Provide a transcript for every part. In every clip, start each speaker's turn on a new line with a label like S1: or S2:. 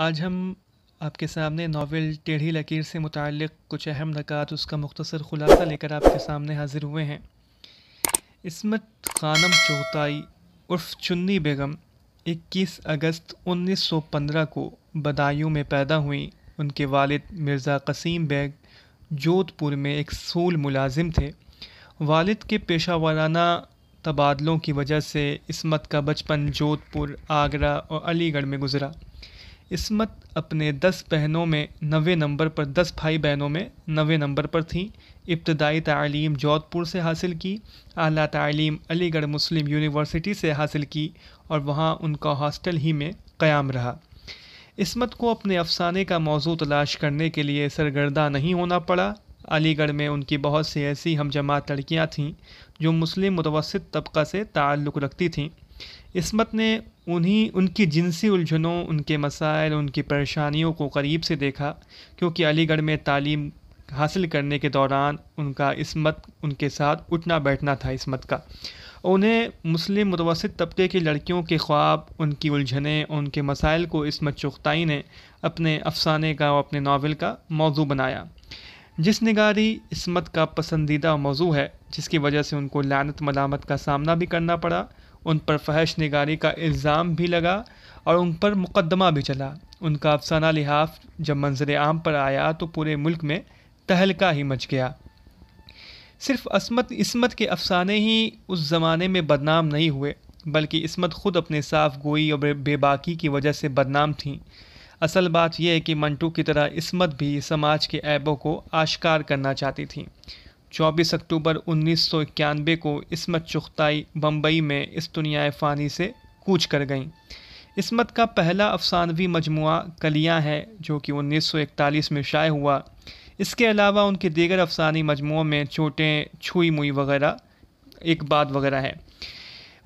S1: आज हम आपके सामने नावल टेढ़ी लकीर से मुतल कुछ अहम नक़ात उसका मुख्तर ख़ुलासा लेकर आपके सामने हाजिर हुए हैं इसमत खानम चौथाई उर्फ चुन्नी बेगम 21 अगस्त 1915 को बदायूं में पैदा हुई उनके वालिद मिर्ज़ा कसीम बेग जोधपुर में एक सूल मुलाजिम थे वालिद के पेशा वाराना तबादलों की वजह से इसमत का बचपन जोधपुर आगरा और अलीगढ़ में गुजरा इसमत अपने दस बहनों में नवे नंबर पर दस भाई बहनों में नवे नंबर पर थी इब्तदाई तालीम जोधपुर से हासिल की अली तालीम अलीगढ़ मुस्लिम यूनिवर्सिटी से हासिल की और वहाँ उनका हॉस्टल ही में क़याम रहा इसमत को अपने अफसाने का मौजू तलाश करने के लिए सरगर्दा नहीं होना पड़ा अलीगढ़ में उनकी बहुत सी ऐसी हम जमात लड़कियाँ थीं जो मुस्लिम मुतवसत तबका से ताल्लुक़ रखती थीं इसमत ने उन्हीं उनकी जिनसी उलझनों उनके मसाइल उनकी परेशानियों को करीब से देखा क्योंकि अलीगढ़ में तालीम हासिल करने के दौरान उनका इसमत उनके साथ उठना बैठना था इसमत का उन्हें मुस्लिम मुतवसत तबके की लड़कियों के ख्वाब उनकी उलझनें उनके मसाइल को इसमत चुख्ताई ने अपने अफसाने का और अपने नावल का मौजू बनाया जिस निगारी इसमत का पसंदीदा मौजू है जिसकी वजह से उनको लानत मलामत का सामना भी करना पड़ा उन पर फहश निगारी का इल्ज़ाम भी लगा और उन पर मुकदमा भी चला उनका अफसाना लिहाफ जब मंजर आम पर आया तो पूरे मुल्क में तहलका ही मच गया सिर्फ असमत इसमत के अफसाने ही उस ज़माने में बदनाम नहीं हुए बल्कि इसमत खुद अपने साफ गोई और बेबाकी की वजह से बदनाम थी असल बात यह है कि मंटू की तरह इसमत भी समाज के ऐबों को आश्कार करना चाहती थी 24 अक्टूबर उन्नीस को इसमत चुगताई बम्बई में इस दुनिया फ़ानी से कूच कर गईं इसमत का पहला अफसानवी मजमु कलियाँ है जो कि 1941 में शाये हुआ इसके अलावा उनके दीगर अफसानी मजमुओं में चोटें छुई मुई वगैरह एक बात वगैरह है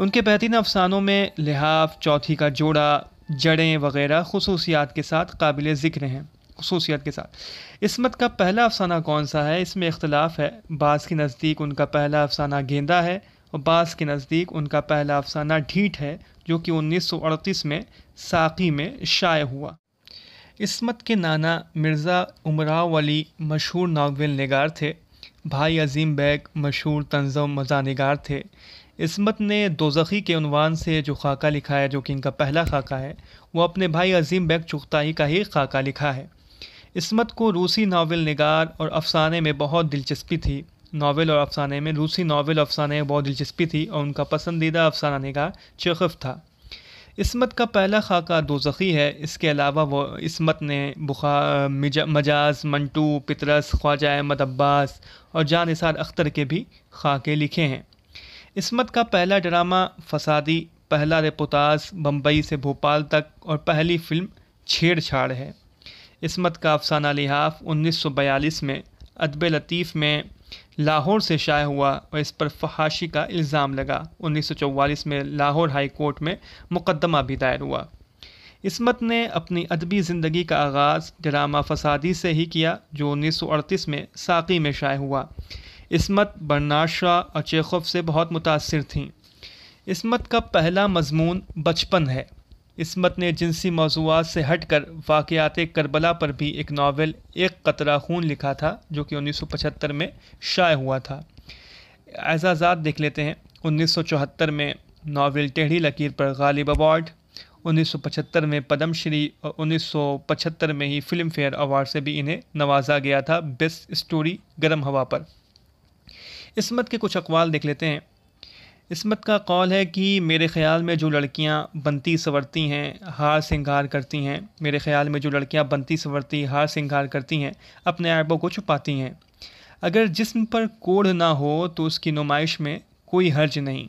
S1: उनके बेहतरीन अफसानों में लिहाफ चौथी का जोड़ा जड़ें वगैरह खसूसियात के साथ काबिल ज़िक्र हैं खसूसियत के साथ इसमत का पहला अफसाना कौन सा है इसमें इख्तलाफ है बास के नज़दीक उनका पहला अफसाना गेंदा है और बास के नज़दीक उनका पहला अफसाना ढीठ है जो कि 1938 में साकी में शाये हुआ इसमत के नाना मिर्ज़ा उमराव अली मशहूर नावल नगार थे भाई अजीम बैग मशहूर तंजम मज़ा नगार थे इसमत ने दोजखी के अनवान से जो खाका लिखा है जो कि इनका पहला खाका है वो अपने भाई अजीम बैग चुगताई का ही खाका लिखा है इसमत को रूसी नावल नगार और अफसाने में बहुत दिलचस्पी थी नावल और अफसाने में रूसी नावल अफसाने में बहुत दिलचस्पी थी और उनका पसंदीदा अफसाना नगार चेखफ था इसमत का पहला खाका जख़ी है इसके अलावा वो इसमत ने बुखार मजाज मंटू पितरस ख्वाजा अहमद अब्बास और जान निसार अख्तर के भी खाके लिखे हैं इसमत का पहला ड्रामा फसादी पहला रेपोताज बम्बई से भोपाल तक और पहली फिल्म छेड़छाड़ है इसमत का अफसाना लिहाफ 1942 में अदब लतीफ़ में लाहौर से शाया हुआ और इस पर फहाशी का इल्ज़ाम लगा 1944 में लाहौर हाई कोर्ट में मुकदमा भी दायर हुआ इसमत ने अपनी अदबी ज़िंदगी का आगाज़ ड्रामा फसादी से ही किया जो 1938 में साकी में शाया हुआ इसमत बर्नाशा और चेखफ से बहुत मुतासर थी इसमत का पहला मजमून बचपन है इसमत ने जिनसी मौजूद से हट कर वाक़ात करबला पर भी एक नावल एक कतरा खून लिखा था जो कि 1975 में शाये हुआ था एजाजात देख लेते हैं 1974 में नावल टेढ़ी लकीर पर गालिब अवार्ड 1975 में पद्म श्री और 1975 में ही फिल्म फेयर अवार्ड से भी इन्हें नवाजा गया था बेस्ट स्टोरी गर्म हवा पर इसमत के कुछ अकवाल देख लेते हैं इसमत का कौल है कि मेरे ख़्याल में जो लड़कियां बनती संवरती हैं हार सिंगार करती हैं मेरे ख़्याल में जो लड़कियां बनती संवरती हार सिंगार करती हैं अपने ऐबों को छुपाती हैं अगर जिस्म पर कोढ़ ना हो तो उसकी नुमाइश में कोई हर्ज नहीं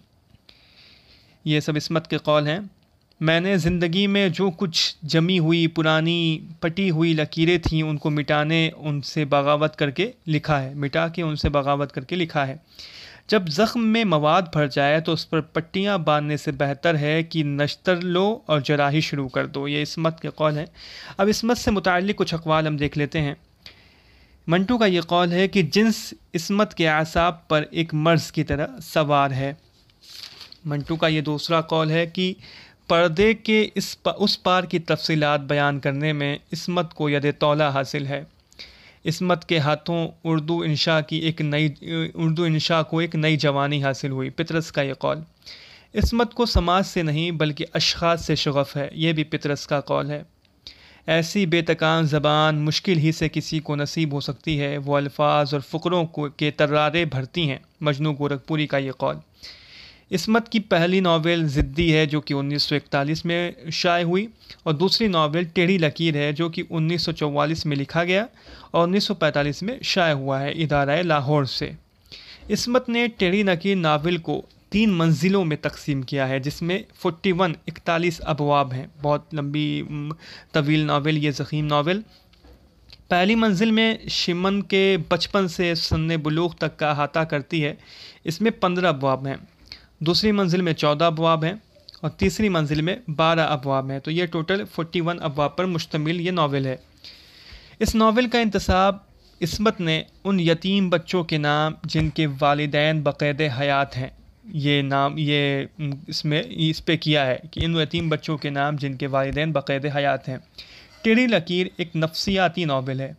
S1: ये सब इसमत के कौल हैं मैंने ज़िंदगी में जो कुछ जमी हुई पुरानी पटी हुई लकीरें थीं उनको मिटाने उनसे बगावत करके लिखा है मिटा के उनसे बगावत करके लिखा है जब ज़ख्म में मवाद भर जाए तो उस पर पट्टियाँ बांधने से बेहतर है कि नश्तर लो और जराही शुरू कर दो ये इसमत के कौल है अब इसमत से मुतल कुछ अकवाल हम देख लेते हैं मंटू का ये कौल है कि जिन्स इसमत के आसाब पर एक मर्ज की तरह सवार है मंटू का ये दूसरा कौल है कि पर्दे के इस पा, उस पार की तफसीत बयान करने में इसमत को यद तोला हासिल है इसमत के हाथों उर्दू इंशा की एक नई उर्दू इंशा को एक नई जवानी हासिल हुई पितरस का ये कौल इसमत को समाज से नहीं बल्कि अशखात से शगफ़ है यह भी पितरस का कौल है ऐसी बेतकान ज़बान मुश्किल ही से किसी को नसीब हो सकती है वो अल्फाज और फ़करों को के तर्रारे भरती हैं मजनू गोरखपुरी का ये कौल इसमत की पहली नावल ज़िद्दी है जो कि 1941 में शाये हुई और दूसरी नावल टेढ़ी लकीर है जो कि 1944 में लिखा गया और 1945 में शाये हुआ है इदारा लाहौर से इसमत ने टेढ़ी लकीर नावल को तीन मंजिलों में तकसीम किया है जिसमें 41 इकतालीस अबवाब हैं बहुत लंबी तवील नावल ये जख़ीम नावल पहली मंजिल में शिमन के बचपन से सन्न बलूक तक का अहाता करती है इसमें पंद्रह अबवाब हैं दूसरी मंजिल में चौदह अबवाब हैं और तीसरी मंजिल में बारह अबवाब हैं तो ये टोटल फोटी वन अबवाब पर मुश्तमिल ये नावल है इस नावल का इंतसाब इसमत ने उन यतीम बच्चों के नाम जिनके वालदेन बक़ैद हयात हैं ये नाम ये इसमें इस पर किया है कि इन यतीम बच्चों के नाम जिनके वालदेन बक़ैद हयात हैं टेढ़ी लकीर एक नफसियाती नावल है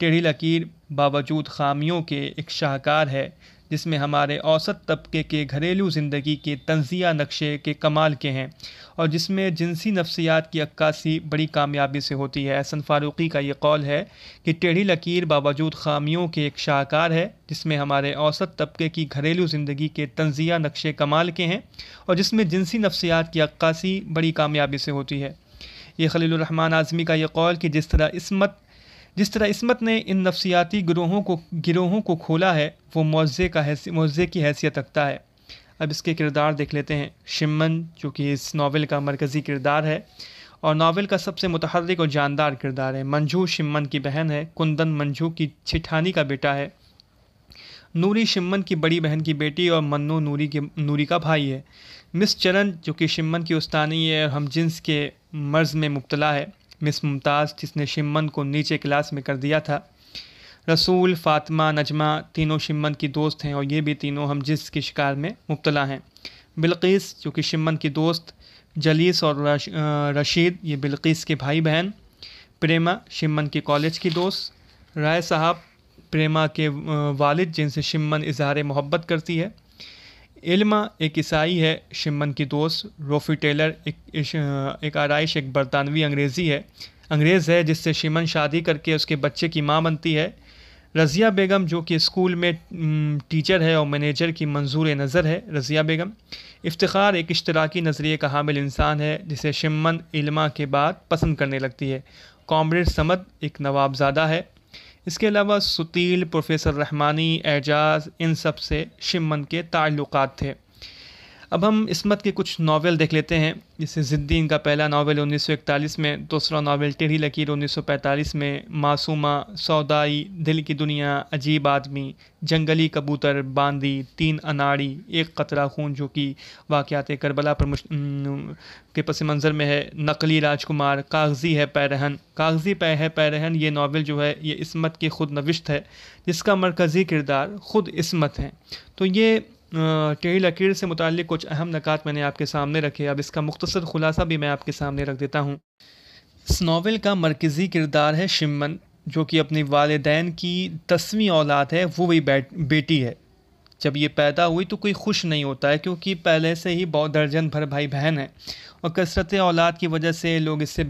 S1: टेढ़ी लकीर बावजूद खामियों के एक शाहकार है जिसमें हमारे औसत तबके के घरेलू ज़िंदगी के तंजिया नक्शे के कमाल के हैं और जिसमें जिनसी नफसियात की अक्सी बड़ी कामयाबी से होती है अहसन फ़ारूक़ी का ये कौल है कि टेढ़ी लकीर बावजूद खामियों के एक शाहकार है जिसमें हमारे औसत तबके की घरेलू ज़िंदगी के तंजिया नक्शे कमाल के हैं और जिसमें जिनसी नफसियात की अक्सी बड़ी कामयाबी से होती है ये खलील रहमान आज़मी का ये कौल कि जिस तरह इसमत जिस तरह इसमत ने इन नफसियाती ग्रोहों को गिरोहों को खोला है वो मौजे का मौजे की हैसियत रखता है अब इसके किरदार देख लेते हैं शिमन जो कि इस नावल का मरकज़ी किरदार है और नावल का सबसे मतहरक और जानदार किरदार है मंजू शिमन की बहन है कुंदन मंजू की छिठानी का बेटा है नूरी शिमन की बड़ी बहन की बेटी और मन्नू नूरी के नूरी का भाई है मिस चरण जो कि शिमन की उस्तानी है और हम जिन्स के मर्ज़ में मुबतला है मिस मुमताज़ जिसने शिमन को नीचे क्लास में कर दिया था रसूल फातिमा नजमा तीनों शिमन की दोस्त हैं और ये भी तीनों हम जिस के शिकार में मुबतला हैं बिल्किस जो कि शिमन की दोस्त जलीस और रशीद ये बिल्किस के भाई बहन प्रेमा शिमन की कॉलेज की दोस्त राय साहब प्रेमा के वालिद जिनसे शिमन इजहार मोहब्बत करती है एलमा एक ईसाई है शिमन की दोस्त रोफी टेलर एक एक आरइश एक बरतानवी अंग्रेज़ी है अंग्रेज़ है जिससे शिमन शादी करके उसके बच्चे की माँ बनती है रज़िया बेगम जो कि स्कूल में टीचर है और मैनेजर की मंजूर नज़र है रज़िया बेगम इफ्तार एक इश्तराकी नज़रिए का हामिल इंसान है जिसे शिमन इल्मा के बाद पसंद करने लगती है कॉमरेड समद एक नवाबजादा है इसके अलावा सुतील प्रोफेसर रहमानी एजाज इन सब से शिमन के ताल्लुक़ थे अब हम इसमत के कुछ नावल देख लेते हैं जैसे ज़िद्दी इनका पहला नावल उन्नीस सौ इकतालीस में दूसरा नावल टेढ़ी लकीर उन्नीस सौ पैंतालीस में मासूमा सौदाई दिल की दुनिया अजीब आदमी जंगली कबूतर बांदी तीन अनाड़ी एक कतरा खून जो कि वाक़ात करबला पर के पस मंज़र में है नकली राजकुमार कागज़ी है पैरहन कागज़ी पै है पैरहन ये नावल जो है ये इसमत की खुद नविश्त है जिसका मरकज़ी किरदार ख़ुद इसमत है तो ये टेढ़ी लकीर से मुतल कुछ अहम नकात मैंने आपके सामने रखे अब इसका मुख्तर ख़ुलासा भी मैं आपके सामने रख देता हूँ इस नावल का मरकज़ी किरदार है शिमन जो कि अपने वालदान की दसवीं औलाद है वो भी बेटी है जब ये पैदा हुई तो कोई खुश नहीं होता है क्योंकि पहले से ही बहुत दर्जन भर भाई बहन है और कसरत औलाद की वजह से लोग इससे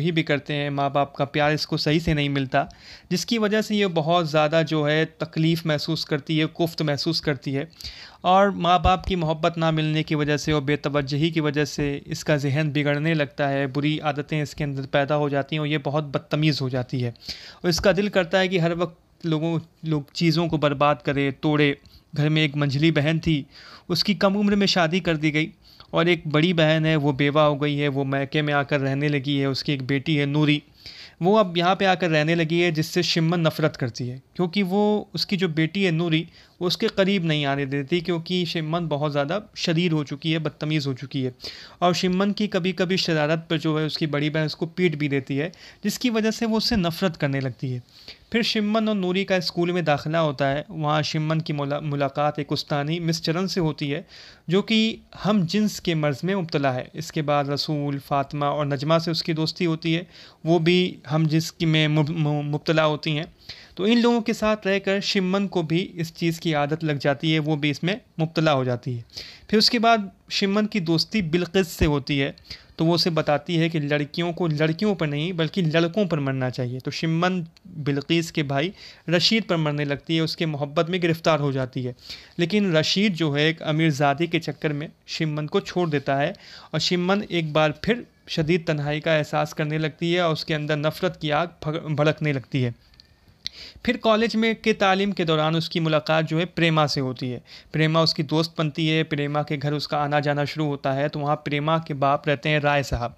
S1: ही भी करते हैं माँ बाप का प्यार इसको सही से नहीं मिलता जिसकी वजह से ये बहुत ज़्यादा जो है तकलीफ़ महसूस करती है कुफ्त महसूस करती है और माँ बाप की मोहब्बत ना मिलने की वजह से और बेतवजही की वजह से इसका जहन बिगड़ने लगता है बुरी आदतें इसके अंदर पैदा हो जाती हैं और ये बहुत बदतमीज़ हो जाती है और इसका दिल करता है कि हर वक्त लोगों लोग चीज़ों को बर्बाद करे तोड़े घर में एक मंझली बहन थी उसकी कम उम्र में शादी कर दी गई और एक बड़ी बहन है वो बेवा हो गई है वो मैके में आकर रहने लगी है उसकी एक बेटी है नूरी वो अब यहाँ पे आकर रहने लगी है जिससे शिमन नफ़रत करती है क्योंकि वो उसकी जो बेटी है नूरी वो उसके करीब नहीं आने देती क्योंकि शिमन बहुत ज़्यादा शरीर हो चुकी है बदतमीज़ हो चुकी है और शिमन की कभी कभी शरारत पर जो है उसकी बड़ी बहन उसको पीट भी देती है जिसकी वजह से वो उससे नफ़रत करने लगती है फिर शिमन और नूरी का स्कूल में दाखिला होता है वहाँ शिमन की मुला, मुलाकात एक उस्तानी मिस चरण से होती है जो कि हम जिन्स के मर्ज़ में मुबतला है इसके बाद रसूल फातिमा और नजमा से उसकी दोस्ती होती है वो भी हम जिस की में मुबतला होती हैं तो इन लोगों के साथ रहकर शिमन को भी इस चीज़ की आदत लग जाती है वो भी इसमें मुबतला हो जाती है फिर उसके बाद शिमन की दोस्ती बिल्किस से होती है तो वो उसे बताती है कि लड़कियों को लड़कियों पर नहीं बल्कि लड़कों पर मरना चाहिए तो शिमन बिल्किस के भाई रशीद पर मरने लगती है उसके मोहब्बत में गिरफ़्तार हो जाती है लेकिन रशीद जो है एक अमीरजादी के चक्कर में शिमन को छोड़ देता है और शिमन एक बार फिर शदीद तन्हाई का एहसास करने लगती है और उसके अंदर नफ़रत की आग भड़कने लगती है फिर कॉलेज में के तालीम के दौरान उसकी मुलाकात जो है प्रेमा से होती है प्रेमा उसकी दोस्त बनती है प्रेमा के घर उसका आना जाना शुरू होता है तो वहाँ प्रेमा के बाप रहते हैं राय साहब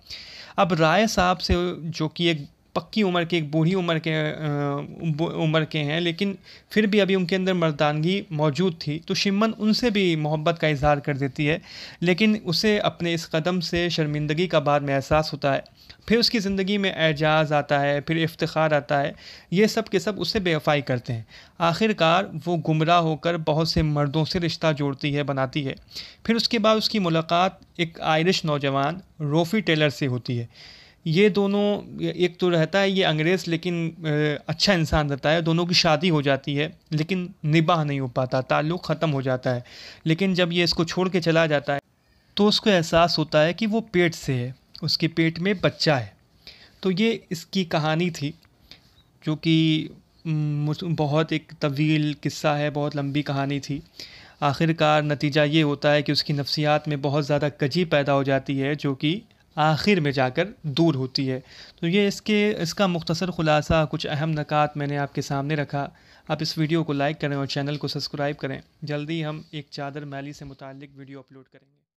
S1: अब राय साहब से जो कि एक पक्की उम्र के एक बूढ़ी उम्र के उम्र के हैं लेकिन फिर भी अभी उनके अंदर मर्दानगी मौजूद थी तो शिमन उनसे भी मोहब्बत का इजहार कर देती है लेकिन उसे अपने इस कदम से शर्मिंदगी का बाद में एहसास होता है फिर उसकी ज़िंदगी में एजाज आता है फिर इफ्तार आता है ये सब के सब उससे बेवफाई करते हैं आखिरकार वो गुमराह होकर बहुत से मर्दों से रिश्ता जोड़ती है बनाती है फिर उसके बाद उसकी मुलाकात एक आयरिश नौजवान रोफ़ी टेलर से होती है ये दोनों एक तो रहता है ये अंग्रेज़ लेकिन अच्छा इंसान रहता है दोनों की शादी हो जाती है लेकिन निबाह नहीं हो पाता ताल्लुक़ ख़त्म हो जाता है लेकिन जब ये इसको छोड़ के चला जाता है तो उसको एहसास होता है कि वो पेट से है उसके पेट में बच्चा है तो ये इसकी कहानी थी जो कि बहुत एक तवील किस्सा है बहुत लंबी कहानी थी आखिरकार नतीजा ये होता है कि उसकी नफ्सियात में बहुत ज़्यादा कजी पैदा हो जाती है जो कि आखिर में जाकर दूर होती है तो ये इसके इसका मुख्तसर ख़ुलासा कुछ अहम नकात मैंने आपके सामने रखा आप इस वीडियो को लाइक करें और चैनल को सब्सक्राइब करें जल्दी हम एक चादर मैली से मुतल वीडियो अपलोड करेंगे